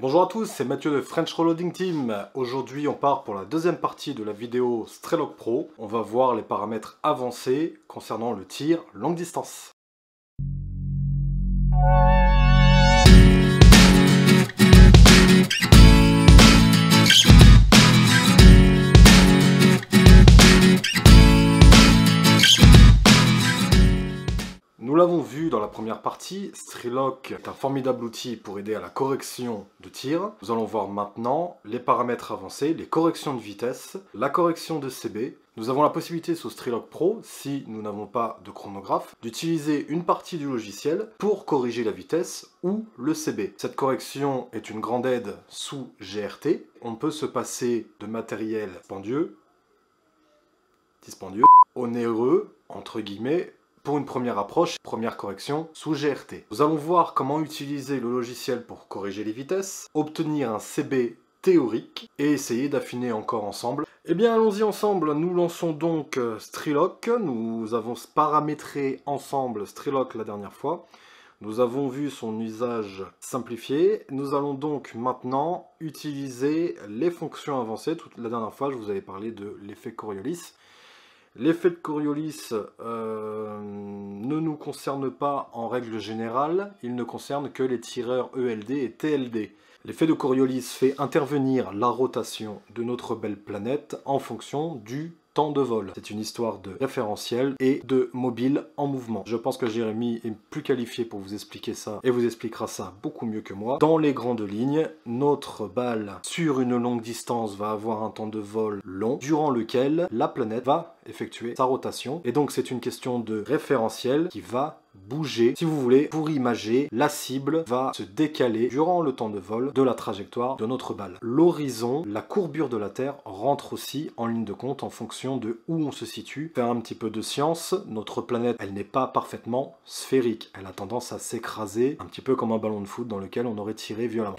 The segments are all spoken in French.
bonjour à tous, c'est Mathieu de French Reloading Team. Aujourd'hui, on part pour la deuxième partie de la vidéo Strelok Pro. On va voir les paramètres avancés concernant le tir longue distance. la première partie, Strelok est un formidable outil pour aider à la correction de tir. Nous allons voir maintenant les paramètres avancés, les corrections de vitesse, la correction de CB. Nous avons la possibilité sous Strelok Pro, si nous n'avons pas de chronographe, d'utiliser une partie du logiciel pour corriger la vitesse ou le CB. Cette correction est une grande aide sous GRT. On peut se passer de matériel pendieux, dispendieux, onéreux, entre guillemets, pour une première approche, première correction sous GRT. Nous allons voir comment utiliser le logiciel pour corriger les vitesses, obtenir un CB théorique et essayer d'affiner encore ensemble. Eh bien allons-y ensemble, nous lançons donc euh, Strilock, nous avons paramétré ensemble Strilock la dernière fois, nous avons vu son usage simplifié, nous allons donc maintenant utiliser les fonctions avancées. Toute la dernière fois je vous avais parlé de l'effet Coriolis, L'effet de Coriolis euh, ne nous concerne pas en règle générale, il ne concerne que les tireurs ELD et TLD. L'effet de Coriolis fait intervenir la rotation de notre belle planète en fonction du temps de vol. C'est une histoire de référentiel et de mobile en mouvement. Je pense que Jérémy est plus qualifié pour vous expliquer ça et vous expliquera ça beaucoup mieux que moi. Dans les grandes lignes, notre balle sur une longue distance va avoir un temps de vol long durant lequel la planète va effectuer sa rotation. Et donc c'est une question de référentiel qui va bouger, si vous voulez, pour imager, la cible va se décaler durant le temps de vol de la trajectoire de notre balle. L'horizon, la courbure de la Terre rentre aussi en ligne de compte en fonction de où on se situe. Faire un petit peu de science, notre planète, elle n'est pas parfaitement sphérique. Elle a tendance à s'écraser, un petit peu comme un ballon de foot dans lequel on aurait tiré violemment.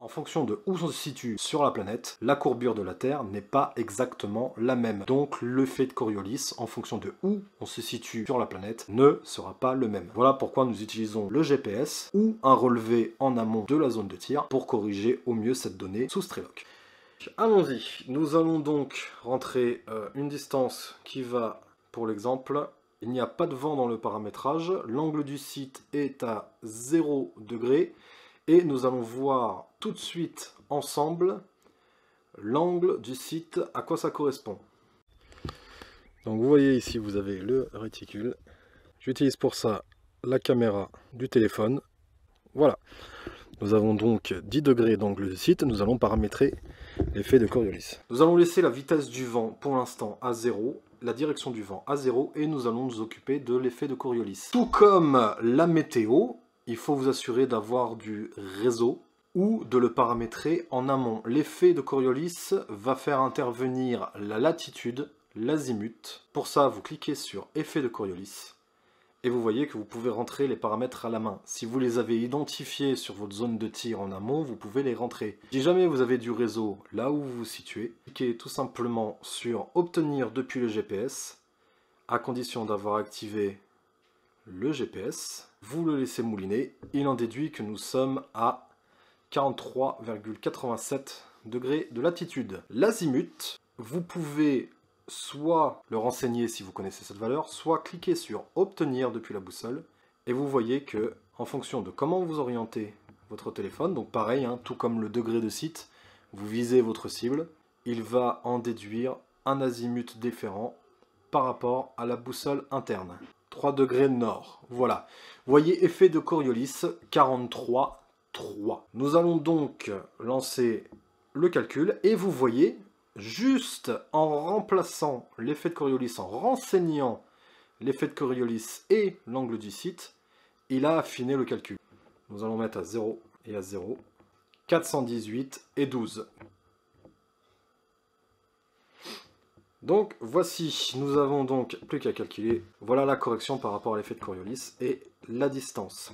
En fonction de où on se situe sur la planète, la courbure de la Terre n'est pas exactement la même. Donc le fait de Coriolis, en fonction de où on se situe sur la planète, ne sera pas le même. Voilà pourquoi nous utilisons le GPS ou un relevé en amont de la zone de tir pour corriger au mieux cette donnée sous Strelok. Allons-y, nous allons donc rentrer euh, une distance qui va, pour l'exemple, il n'y a pas de vent dans le paramétrage, l'angle du site est à 0 degré, et nous allons voir tout de suite ensemble l'angle du site, à quoi ça correspond. Donc vous voyez ici, vous avez le réticule. J'utilise pour ça la caméra du téléphone. Voilà. Nous avons donc 10 degrés d'angle du site. Nous allons paramétrer l'effet de Coriolis. Nous allons laisser la vitesse du vent pour l'instant à 0, la direction du vent à 0 et nous allons nous occuper de l'effet de Coriolis. Tout comme la météo, il faut vous assurer d'avoir du réseau ou de le paramétrer en amont. L'effet de Coriolis va faire intervenir la latitude, l'azimut. Pour ça, vous cliquez sur effet de Coriolis et vous voyez que vous pouvez rentrer les paramètres à la main. Si vous les avez identifiés sur votre zone de tir en amont, vous pouvez les rentrer. Si jamais vous avez du réseau là où vous vous situez, cliquez tout simplement sur obtenir depuis le GPS à condition d'avoir activé le GPS, vous le laissez mouliner, il en déduit que nous sommes à 43,87 degrés de latitude. L'azimut, vous pouvez soit le renseigner si vous connaissez cette valeur, soit cliquer sur obtenir depuis la boussole, et vous voyez que, en fonction de comment vous orientez votre téléphone, donc pareil, hein, tout comme le degré de site, vous visez votre cible, il va en déduire un azimut différent par rapport à la boussole interne. 3 degrés nord. Voilà. Voyez effet de Coriolis 43 3. Nous allons donc lancer le calcul et vous voyez juste en remplaçant l'effet de Coriolis en renseignant l'effet de Coriolis et l'angle du site, il a affiné le calcul. Nous allons mettre à 0 et à 0, 418 et 12. Donc voici, nous avons donc plus qu'à calculer, voilà la correction par rapport à l'effet de Coriolis et la distance.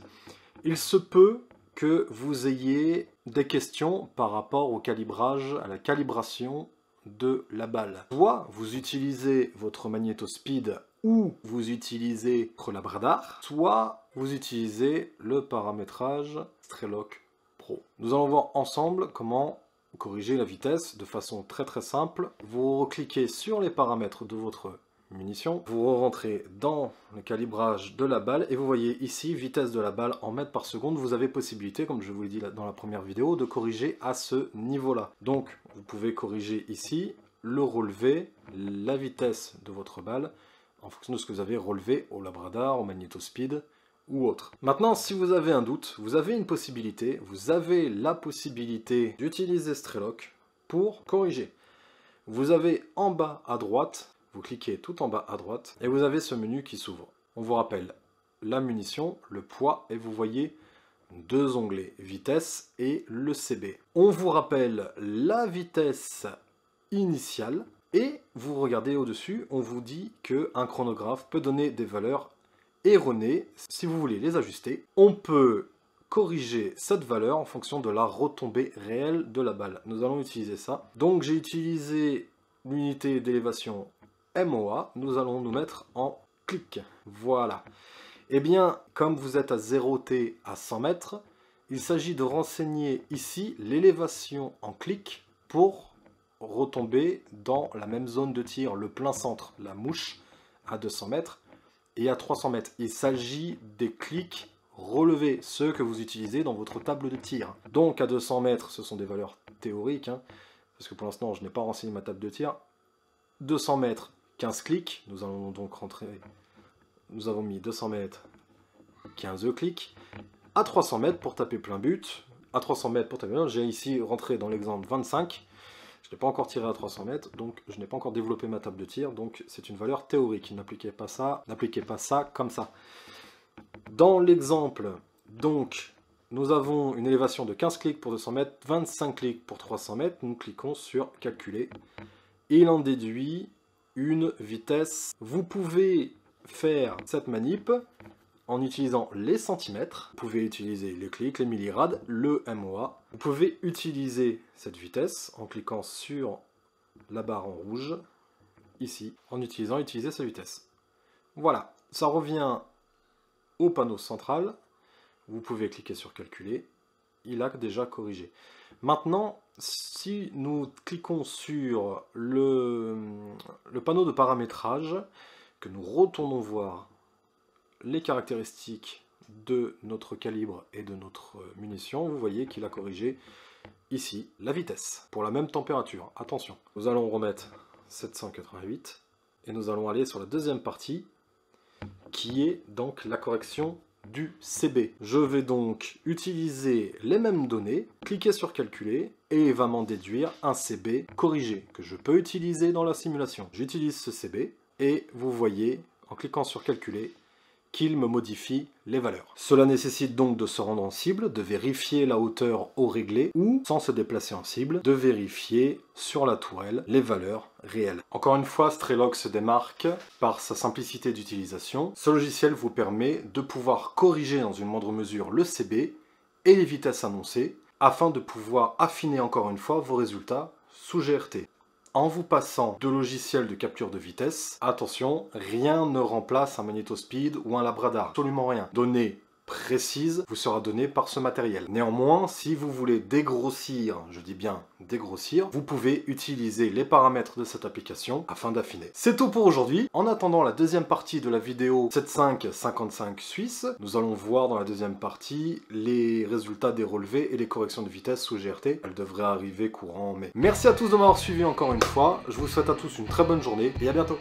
Il se peut que vous ayez des questions par rapport au calibrage, à la calibration de la balle. Soit vous utilisez votre Speed ou vous utilisez labrador, soit vous utilisez le paramétrage Strelock Pro. Nous allons voir ensemble comment corriger la vitesse de façon très très simple. Vous cliquez sur les paramètres de votre munition, vous rentrez dans le calibrage de la balle et vous voyez ici vitesse de la balle en mètres par seconde. Vous avez possibilité, comme je vous l'ai dit dans la première vidéo, de corriger à ce niveau-là. Donc vous pouvez corriger ici le relevé, la vitesse de votre balle en fonction de ce que vous avez relevé au labradar, au magnétospeed, autre. Maintenant, si vous avez un doute, vous avez une possibilité, vous avez la possibilité d'utiliser Strelok pour corriger. Vous avez en bas à droite, vous cliquez tout en bas à droite, et vous avez ce menu qui s'ouvre. On vous rappelle la munition, le poids, et vous voyez deux onglets, vitesse et le CB. On vous rappelle la vitesse initiale, et vous regardez au-dessus, on vous dit qu'un chronographe peut donner des valeurs Erroné, si vous voulez les ajuster, on peut corriger cette valeur en fonction de la retombée réelle de la balle. Nous allons utiliser ça. Donc j'ai utilisé l'unité d'élévation MOA. Nous allons nous mettre en clic. Voilà. Et eh bien, comme vous êtes à 0T à 100 mètres, il s'agit de renseigner ici l'élévation en clic pour retomber dans la même zone de tir, le plein centre, la mouche à 200 mètres et à 300 mètres. Il s'agit des clics relevés, ceux que vous utilisez dans votre table de tir. Donc à 200 mètres, ce sont des valeurs théoriques, hein, parce que pour l'instant je n'ai pas renseigné ma table de tir. 200 mètres, 15 clics, nous allons donc rentrer... Nous avons mis 200 mètres, 15 clics. À 300 mètres pour taper plein but, à 300 mètres pour taper j'ai ici rentré dans l'exemple 25, je n'ai pas encore tiré à 300 mètres, donc je n'ai pas encore développé ma table de tir, donc c'est une valeur théorique. N'appliquez pas ça, n'appliquez pas ça comme ça. Dans l'exemple, donc, nous avons une élévation de 15 clics pour 200 mètres, 25 clics pour 300 mètres. Nous cliquons sur calculer. Il en déduit une vitesse. Vous pouvez faire cette manip en utilisant les centimètres. Vous pouvez utiliser le clic, les millirades, le MOA. Vous pouvez utiliser cette vitesse en cliquant sur la barre en rouge, ici, en utilisant utiliser sa vitesse. Voilà, ça revient au panneau central. Vous pouvez cliquer sur calculer. Il a déjà corrigé. Maintenant, si nous cliquons sur le, le panneau de paramétrage, que nous retournons voir les caractéristiques de notre calibre et de notre munition, vous voyez qu'il a corrigé ici la vitesse pour la même température. Attention, nous allons remettre 788 et nous allons aller sur la deuxième partie qui est donc la correction du CB. Je vais donc utiliser les mêmes données, cliquer sur calculer et il va m'en déduire un CB corrigé que je peux utiliser dans la simulation. J'utilise ce CB et vous voyez en cliquant sur calculer qu'il me modifie les valeurs. Cela nécessite donc de se rendre en cible, de vérifier la hauteur au réglé ou, sans se déplacer en cible, de vérifier sur la tourelle les valeurs réelles. Encore une fois, Strelok se démarque par sa simplicité d'utilisation. Ce logiciel vous permet de pouvoir corriger dans une moindre mesure le CB et les vitesses annoncées afin de pouvoir affiner encore une fois vos résultats sous GRT en vous passant de logiciels de capture de vitesse. Attention, rien ne remplace un Speed ou un labradar, absolument rien. Donnez précise vous sera donnée par ce matériel. Néanmoins, si vous voulez dégrossir, je dis bien dégrossir, vous pouvez utiliser les paramètres de cette application afin d'affiner. C'est tout pour aujourd'hui. En attendant la deuxième partie de la vidéo 7555 Suisse, nous allons voir dans la deuxième partie les résultats des relevés et les corrections de vitesse sous GRT. Elles devraient arriver courant mai. Merci à tous de m'avoir suivi encore une fois. Je vous souhaite à tous une très bonne journée et à bientôt.